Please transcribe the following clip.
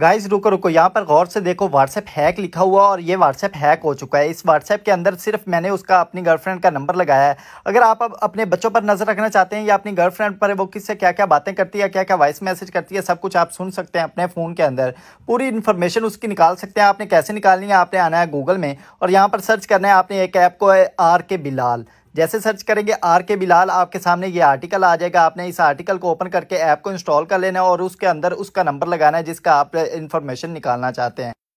guys रुको रुको यहाँ पर गौर से देखो व्हाट्सएप हैक लिखा हुआ और ये व्हाट्सएप हैक हो चुका है इस व्हाट्सएप के अंदर सिर्फ मैंने उसका अपनी गर्लफ्रेंड का नंबर लगाया है अगर आप अब अपने बच्चों पर नज़र रखना चाहते हैं या अपनी गर्लफ्रेंड पर वो किससे क्या क्या बातें करती है क्या क्या वॉइस मैसेज करती है सब कुछ आप सुन सकते हैं अपने फ़ोन के अंदर पूरी इन्फॉर्मेशन उसकी निकाल सकते हैं आपने कैसे निकालनी है आपने आना है गूगल में और यहाँ पर सर्च करना है आपने एक ऐप को है आर के बिलाल जैसे सर्च करेंगे आर के बिलाल आपके सामने ये आर्टिकल आ जाएगा आपने इस आर्टिकल को ओपन करके ऐप को इंस्टॉल कर लेना है और उसके अंदर उसका नंबर लगाना है जिसका आप इन्फॉर्मेशन निकालना चाहते हैं